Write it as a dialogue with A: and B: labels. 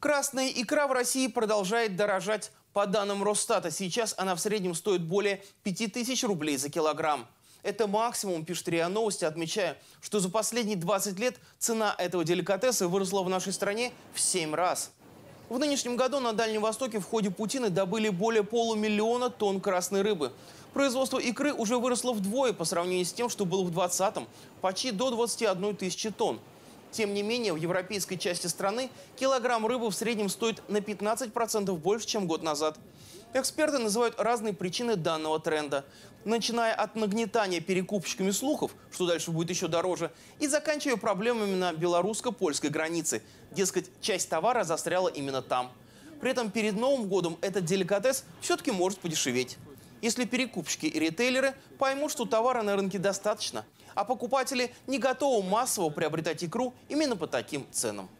A: Красная икра в России продолжает дорожать. По данным Росстата, сейчас она в среднем стоит более 5000 рублей за килограмм. Это максимум, пишет РИА Новости, отмечая, что за последние 20 лет цена этого деликатеса выросла в нашей стране в 7 раз. В нынешнем году на Дальнем Востоке в ходе Путины добыли более полумиллиона тонн красной рыбы. Производство икры уже выросло вдвое по сравнению с тем, что было в 2020-м, почти до 21 тысячи тонн. Тем не менее, в европейской части страны килограмм рыбы в среднем стоит на 15% больше, чем год назад. Эксперты называют разные причины данного тренда, начиная от нагнетания перекупщиками слухов, что дальше будет еще дороже, и заканчивая проблемами на белорусско-польской границе. Дескать, часть товара застряла именно там. При этом перед Новым годом этот деликатес все-таки может подешеветь если перекупщики и ритейлеры поймут, что товара на рынке достаточно, а покупатели не готовы массово приобретать икру именно по таким ценам.